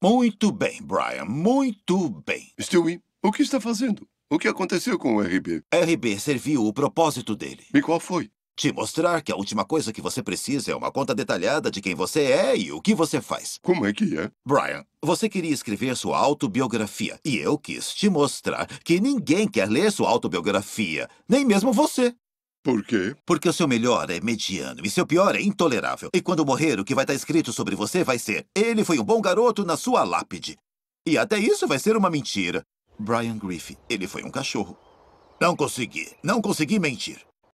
Muito bem, Brian, muito bem. Stewie, o que está fazendo? O que aconteceu com o RB? RB serviu o propósito dele. E qual foi? Te mostrar que a última coisa que você precisa é uma conta detalhada de quem você é e o que você faz. Como é que é? Brian, você queria escrever sua autobiografia e eu quis te mostrar que ninguém quer ler sua autobiografia, nem mesmo você. Por quê? Porque o seu melhor é mediano e seu pior é intolerável. E quando morrer, o que vai estar escrito sobre você vai ser ele foi um bom garoto na sua lápide. E até isso vai ser uma mentira. Brian Griffith, ele foi um cachorro. Não consegui, não consegui mentir.